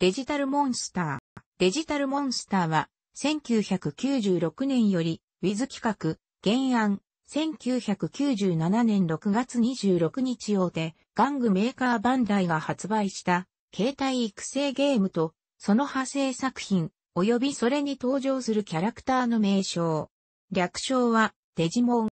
デジタルモンスター。デジタルモンスターは、1996年より、ウィズ企画、原案、1997年6月26日用で、玩具メーカーバンダイが発売した、携帯育成ゲームと、その派生作品、及びそれに登場するキャラクターの名称。略称は、デジモン。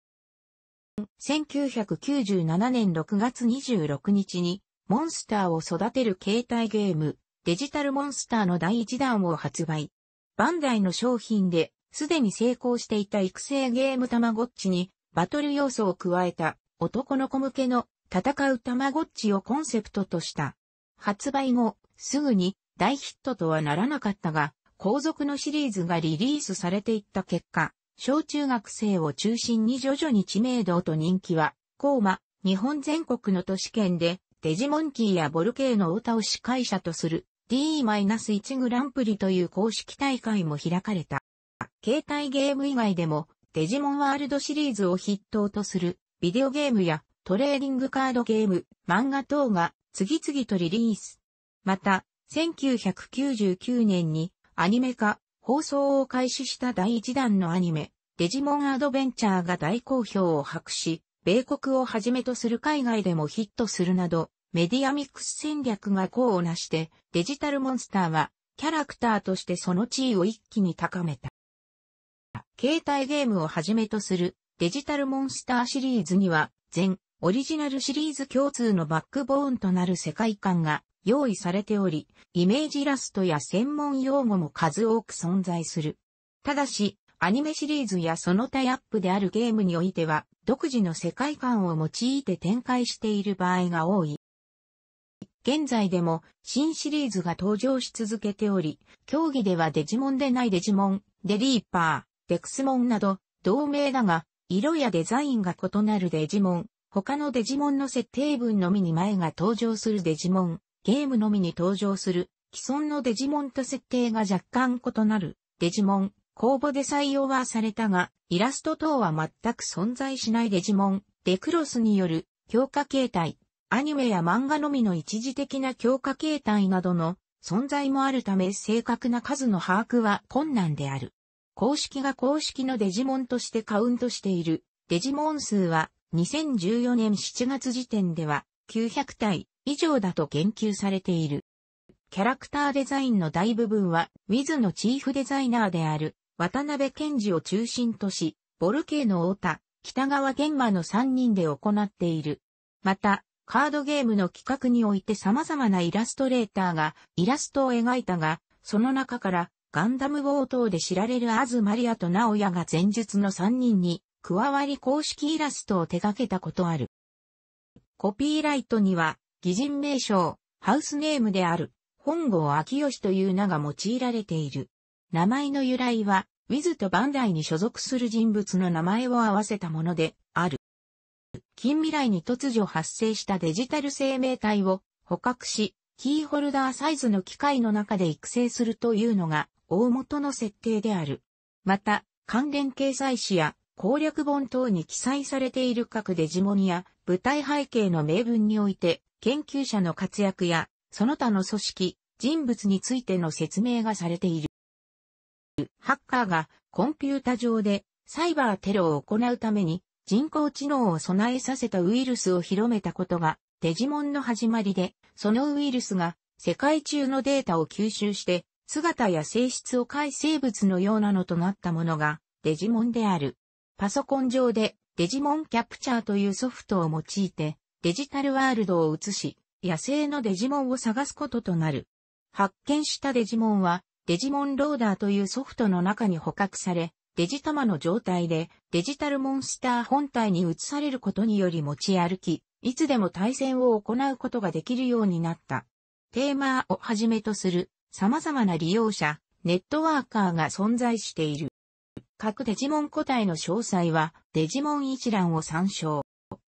1997年6月26日に、モンスターを育てる携帯ゲーム、デジタルモンスターの第1弾を発売。バンダイの商品で、すでに成功していた育成ゲームたまごっちに、バトル要素を加えた、男の子向けの、戦うたまごっちをコンセプトとした。発売後、すぐに、大ヒットとはならなかったが、後続のシリーズがリリースされていった結果、小中学生を中心に徐々に知名度と人気は、コーマ、日本全国の都市圏で、デジモンキーやボルケーノを倒し会社とする D-1 グランプリという公式大会も開かれた。携帯ゲーム以外でも、デジモンワールドシリーズを筆頭とする、ビデオゲームやトレーディングカードゲーム、漫画等が次々とリリース。また、1999年にアニメ化、放送を開始した第1弾のアニメ、デジモンアドベンチャーが大好評を博し、米国をはじめとする海外でもヒットするなど、メディアミックス戦略が功を成して、デジタルモンスターは、キャラクターとしてその地位を一気に高めた。携帯ゲームをはじめとするデジタルモンスターシリーズには、全オリジナルシリーズ共通のバックボーンとなる世界観が用意されており、イメージイラストや専門用語も数多く存在する。ただし、アニメシリーズやそのタイアップであるゲームにおいては、独自の世界観を用いて展開している場合が多い。現在でも新シリーズが登場し続けており、競技ではデジモンでないデジモン、デリーパー、デクスモンなど、同名だが、色やデザインが異なるデジモン、他のデジモンの設定文のみに前が登場するデジモン、ゲームのみに登場する、既存のデジモンと設定が若干異なる、デジモン、公募で採用はされたが、イラスト等は全く存在しないデジモン、デクロスによる強化形態、アニメや漫画のみの一時的な強化形態などの存在もあるため正確な数の把握は困難である。公式が公式のデジモンとしてカウントしているデジモン数は2014年7月時点では900体以上だと言及されている。キャラクターデザインの大部分は、ウィズのチーフデザイナーである渡辺健二を中心とし、ボルケーの太田、北川玄馬の3人で行っている。また、カードゲームの企画において様々なイラストレーターがイラストを描いたが、その中からガンダム冒頭で知られるアズマリアとナオヤが前述の3人に加わり公式イラストを手掛けたことある。コピーライトには、擬人名称、ハウスネームである、本郷秋義という名が用いられている。名前の由来は、ウィズとバンダイに所属する人物の名前を合わせたもので、ある。近未来に突如発生したデジタル生命体を捕獲し、キーホルダーサイズの機械の中で育成するというのが大元の設定である。また、関連掲載誌や攻略本等に記載されている各デジモニや舞台背景の名文において、研究者の活躍や、その他の組織、人物についての説明がされている。ハッカーがコンピュータ上でサイバーテロを行うために人工知能を備えさせたウイルスを広めたことがデジモンの始まりで、そのウイルスが世界中のデータを吸収して姿や性質を変え生物のようなのとなったものがデジモンである。パソコン上でデジモンキャプチャーというソフトを用いてデジタルワールドを映し、野生のデジモンを探すこととなる。発見したデジモンはデジモンローダーというソフトの中に捕獲され、デジタマの状態でデジタルモンスター本体に移されることにより持ち歩き、いつでも対戦を行うことができるようになった。テーマをはじめとする様々な利用者、ネットワーカーが存在している。各デジモン個体の詳細はデジモン一覧を参照。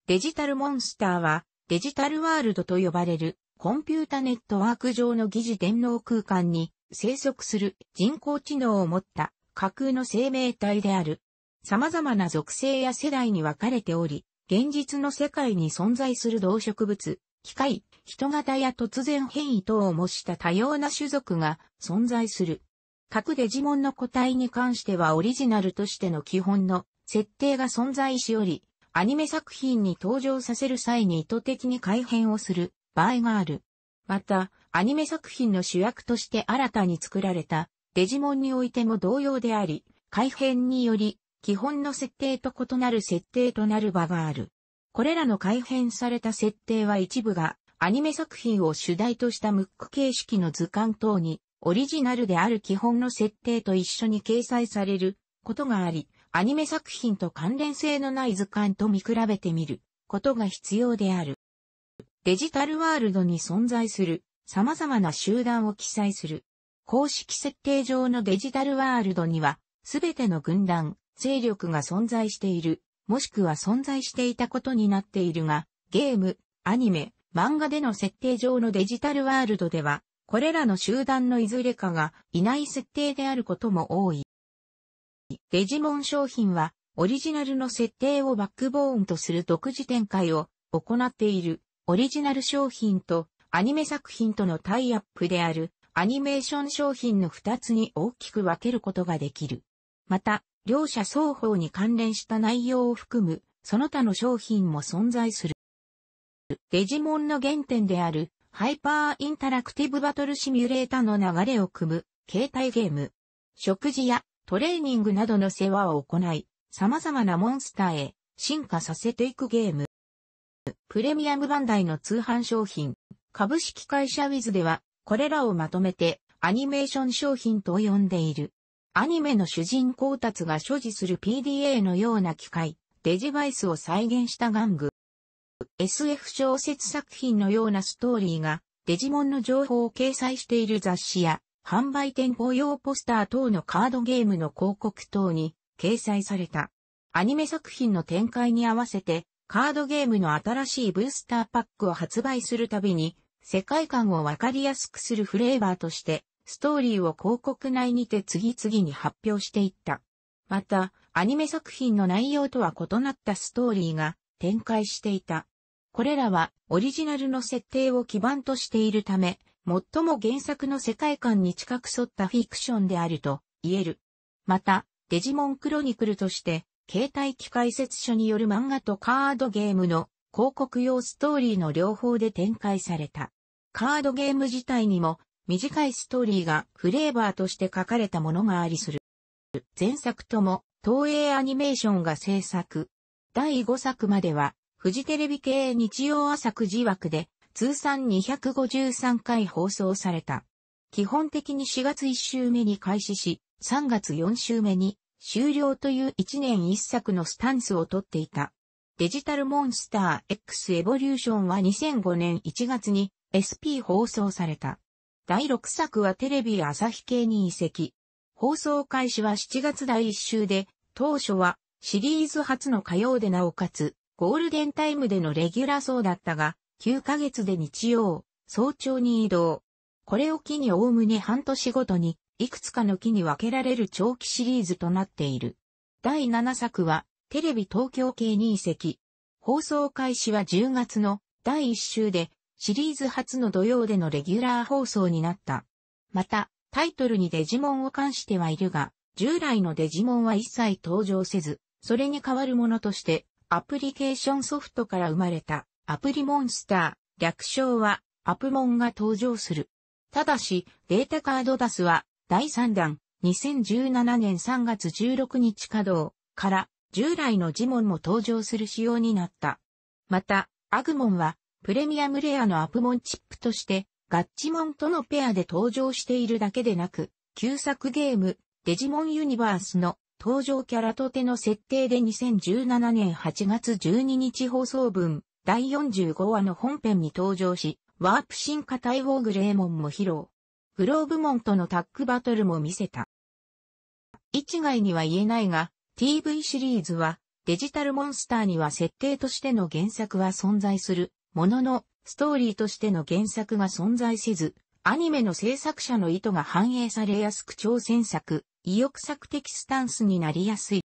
デジタルモンスターはデジタルワールドと呼ばれるコンピュータネットワーク上の疑似電脳空間に生息する人工知能を持った架空の生命体である。様々な属性や世代に分かれており、現実の世界に存在する動植物、機械、人型や突然変異等を模した多様な種族が存在する。核デジモンの個体に関してはオリジナルとしての基本の設定が存在しおり、アニメ作品に登場させる際に意図的に改変をする場合がある。また、アニメ作品の主役として新たに作られたデジモンにおいても同様であり、改変により、基本の設定と異なる設定となる場がある。これらの改変された設定は一部が、アニメ作品を主題としたムック形式の図鑑等に、オリジナルである基本の設定と一緒に掲載されることがあり、アニメ作品と関連性のない図鑑と見比べてみることが必要である。デジタルワールドに存在する様々な集団を記載する公式設定上のデジタルワールドには、すべての軍団、勢力が存在している、もしくは存在していたことになっているが、ゲーム、アニメ、漫画での設定上のデジタルワールドでは、これらの集団のいずれかがいない設定であることも多い。デジモン商品は、オリジナルの設定をバックボーンとする独自展開を行っているオリジナル商品とアニメ作品とのタイアップであるアニメーション商品の2つに大きく分けることができる。また、両者双方に関連した内容を含む、その他の商品も存在する。デジモンの原点である、ハイパーインタラクティブバトルシミュレータの流れを組む、携帯ゲーム。食事やトレーニングなどの世話を行い、様々なモンスターへ進化させていくゲーム。プレミアムバンダイの通販商品、株式会社ウィズでは、これらをまとめてアニメーション商品と呼んでいる。アニメの主人公たちが所持する PDA のような機械、デジバイスを再現した玩具。SF 小説作品のようなストーリーがデジモンの情報を掲載している雑誌や販売店舗用ポスター等のカードゲームの広告等に掲載された。アニメ作品の展開に合わせてカードゲームの新しいブースターパックを発売するたびに世界観をわかりやすくするフレーバーとして、ストーリーを広告内にて次々に発表していった。また、アニメ作品の内容とは異なったストーリーが展開していた。これらはオリジナルの設定を基盤としているため、最も原作の世界観に近く沿ったフィクションであると言える。また、デジモンクロニクルとして、携帯機解説書による漫画とカードゲームの広告用ストーリーの両方で展開された。カードゲーム自体にも短いストーリーがフレーバーとして書かれたものがありする。前作とも東映アニメーションが制作。第5作まではフジテレビ系日曜朝9時枠で通算253回放送された。基本的に4月1週目に開始し、3月4週目に終了という1年1作のスタンスをとっていた。デジタルモンスター X エボリューションは2005年1月に SP 放送された。第6作はテレビ朝日系に移籍。放送開始は7月第1週で、当初はシリーズ初の火曜でなおかつ、ゴールデンタイムでのレギュラーそうだったが、9ヶ月で日曜、早朝に移動。これを機におおむね半年ごとに、いくつかの期に分けられる長期シリーズとなっている。第7作は、テレビ東京系に移籍。放送開始は10月の第1週で、シリーズ初の土曜でのレギュラー放送になった。また、タイトルにデジモンを関してはいるが、従来のデジモンは一切登場せず、それに代わるものとして、アプリケーションソフトから生まれたアプリモンスター、略称はアプモンが登場する。ただし、データカードダスは第3弾、2017年3月16日稼働から従来のジモンも登場する仕様になった。また、アグモンはプレミアムレアのアプモンチップとして、ガッチモンとのペアで登場しているだけでなく、旧作ゲーム、デジモンユニバースの登場キャラとての設定で2017年8月12日放送分、第45話の本編に登場し、ワープ進化対応グレーモンも披露。グローブモンとのタッグバトルも見せた。一概には言えないが、TV シリーズは、デジタルモンスターには設定としての原作は存在するものの、ストーリーとしての原作が存在せず、アニメの制作者の意図が反映されやすく挑戦作、意欲作的スタンスになりやすい。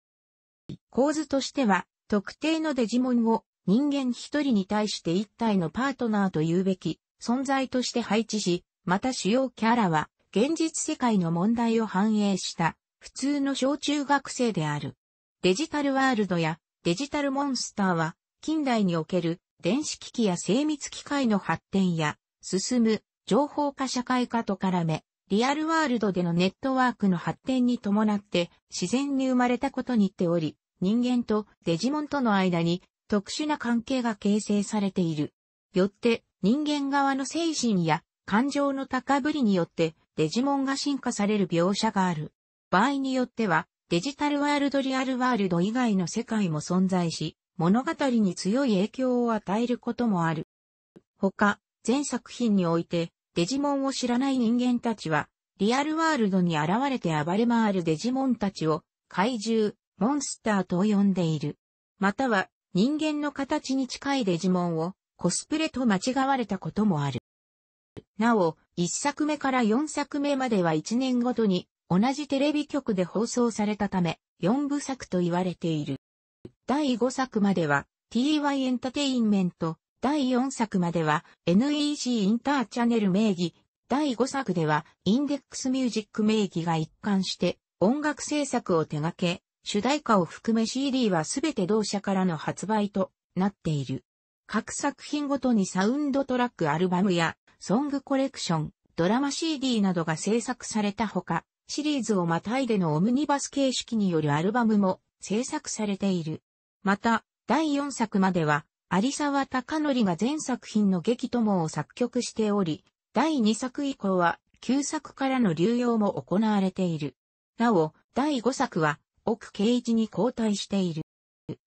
構図としては、特定のデジモンを人間一人に対して一体のパートナーと言うべき存在として配置し、また主要キャラは現実世界の問題を反映した普通の小中学生である。デジタルワールドやデジタルモンスターは近代における電子機器や精密機械の発展や、進む情報化社会化と絡め、リアルワールドでのネットワークの発展に伴って自然に生まれたことにっており、人間とデジモンとの間に特殊な関係が形成されている。よって人間側の精神や感情の高ぶりによってデジモンが進化される描写がある。場合によってはデジタルワールドリアルワールド以外の世界も存在し、物語に強い影響を与えることもある。他、全作品において、デジモンを知らない人間たちは、リアルワールドに現れて暴れ回るデジモンたちを、怪獣、モンスターと呼んでいる。または、人間の形に近いデジモンを、コスプレと間違われたこともある。なお、1作目から4作目までは1年ごとに、同じテレビ局で放送されたため、4部作と言われている。第5作までは TY エンタテインメント、第4作までは NEC インターチャネル名義、第5作ではインデックスミュージック名義が一貫して音楽制作を手掛け、主題歌を含め CD はすべて同社からの発売となっている。各作品ごとにサウンドトラックアルバムやソングコレクション、ドラマ CD などが制作されたほか、シリーズをまたいでのオムニバス形式によるアルバムも制作されている。また、第4作までは、有沢隆則が全作品の劇もを作曲しており、第2作以降は、旧作からの流用も行われている。なお、第5作は、奥圭一に交代している。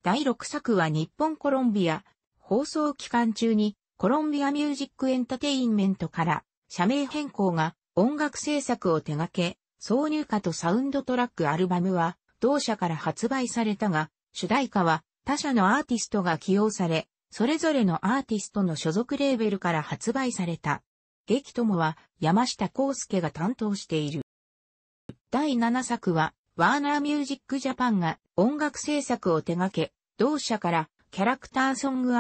第6作は日本コロンビア、放送期間中に、コロンビアミュージックエンタテインメントから、社名変更が音楽制作を手掛け、挿入歌とサウンドトラックアルバムは、同社から発売されたが、主題歌は他社のアーティストが起用され、それぞれのアーティストの所属レーベルから発売された。激友は山下康介が担当している。第7作は、ワーナーミュージックジャパンが音楽制作を手掛け、同社からキャラクターソング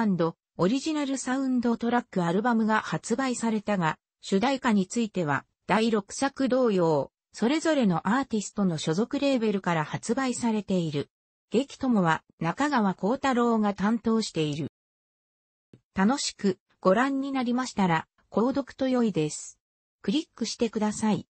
オリジナルサウンドトラックアルバムが発売されたが、主題歌については、第6作同様、それぞれのアーティストの所属レーベルから発売されている。激友は中川幸太郎が担当している。楽しくご覧になりましたら、購読と良いです。クリックしてください。